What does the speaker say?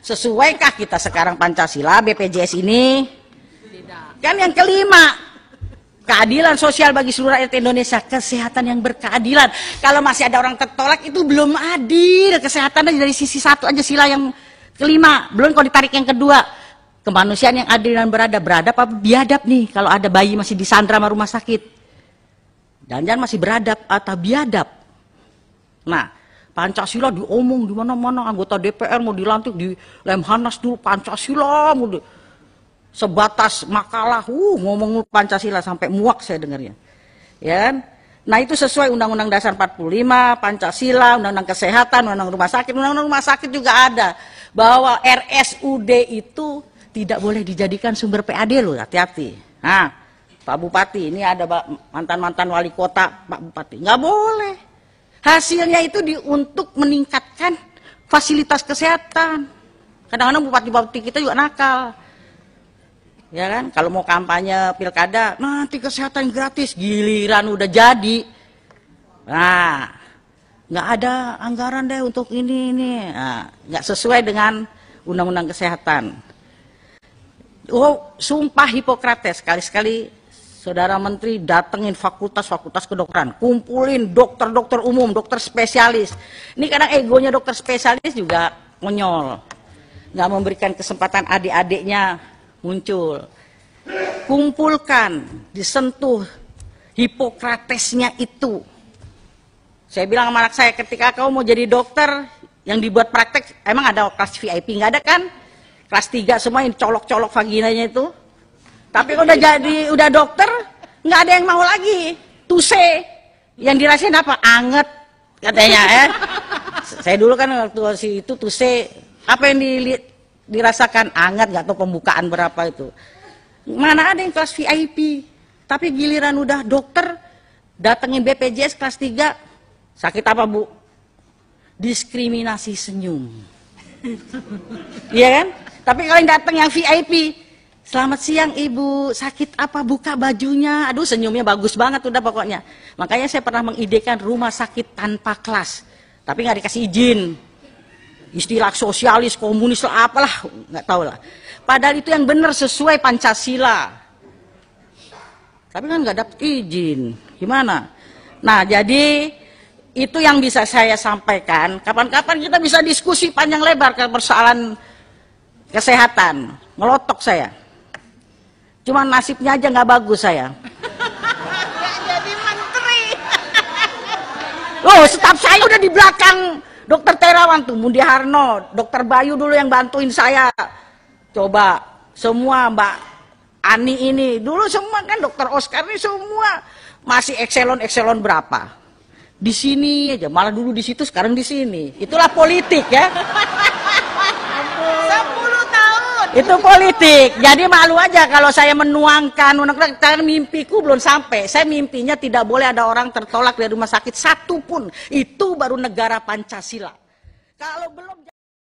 Sesuaikah kita sekarang Pancasila BPJS ini? Tidak. Kan yang kelima, keadilan sosial bagi seluruh rakyat Indonesia, kesehatan yang berkeadilan. Kalau masih ada orang tertolak itu belum adil, kesehatan dari sisi satu aja sila yang kelima, belum kalau ditarik yang kedua. Kemanusiaan yang adil dan berada beradab apa biadab nih kalau ada bayi masih disandra sama rumah sakit. Dan jangan masih beradab atau biadab. Nah, Pancasila diomong di mana-mana anggota DPR mau dilantik di Lemhanas dulu Pancasila mau di, sebatas makalah uh ngomong Pancasila sampai muak saya dengarnya. Ya. Kan? Nah itu sesuai Undang-Undang Dasar 45, Pancasila, Undang-Undang Kesehatan, Undang-Undang Rumah Sakit. Undang-Undang Rumah Sakit juga ada bahwa RSUD itu tidak boleh dijadikan sumber PAD loh, hati-hati. Nah, Pak Bupati, ini ada mantan-mantan wali kota Pak Bupati. Nggak boleh. Hasilnya itu di, untuk meningkatkan fasilitas kesehatan. Kadang-kadang bupati-bupati kita juga nakal. Ya kan, kalau mau kampanye pilkada, nanti kesehatan gratis, giliran udah jadi. Nah, nggak ada anggaran deh untuk ini ini, nah, nggak sesuai dengan undang-undang kesehatan. Oh, sumpah Hipokrates, sekali-sekali saudara menteri datengin fakultas-fakultas kedokteran, kumpulin dokter-dokter umum, dokter spesialis. Ini kadang egonya dokter spesialis juga menyol, Nggak memberikan kesempatan adik-adiknya muncul. Kumpulkan, disentuh Hipokratesnya itu. Saya bilang sama anak saya, ketika kau mau jadi dokter, yang dibuat praktek, emang ada kelas VIP? Nggak ada kan? Kelas 3 semua yang colok-colok vaginanya itu. Tapi udah jadi udah dokter, nggak ada yang mau lagi tuse yang dirasain apa anget katanya eh saya dulu kan waktu si itu tuse apa yang dilihat dirasakan anget nggak tahu pembukaan berapa itu mana ada yang kelas VIP tapi giliran udah dokter datengin BPJS kelas 3 sakit apa bu diskriminasi senyum iya kan tapi kalau yang datang yang VIP Selamat siang ibu, sakit apa buka bajunya. Aduh senyumnya bagus banget udah pokoknya. Makanya saya pernah mengidekan rumah sakit tanpa kelas. Tapi nggak dikasih izin. Istilah sosialis, komunis lah apalah, nggak tau lah. Padahal itu yang benar sesuai Pancasila. Tapi kan nggak dapet izin. Gimana? Nah jadi itu yang bisa saya sampaikan. Kapan-kapan kita bisa diskusi panjang lebar ke persoalan kesehatan. Ngelotok saya. Cuman nasibnya aja nggak bagus saya. Gak jadi menteri. Oh, staf saya udah di belakang Dokter Terawan tuh, Mundi Harno, Dokter Bayu dulu yang bantuin saya. Coba semua Mbak Ani ini, dulu semua kan Dokter Oscar ini semua masih ekselon ekselon berapa? Di sini aja, malah dulu di situ, sekarang di sini. Itulah politik ya itu politik. Jadi malu aja kalau saya menuangkan, karena mimpiku belum sampai. Saya mimpinya tidak boleh ada orang tertolak dari rumah sakit satu pun. Itu baru negara Pancasila. Kalau belum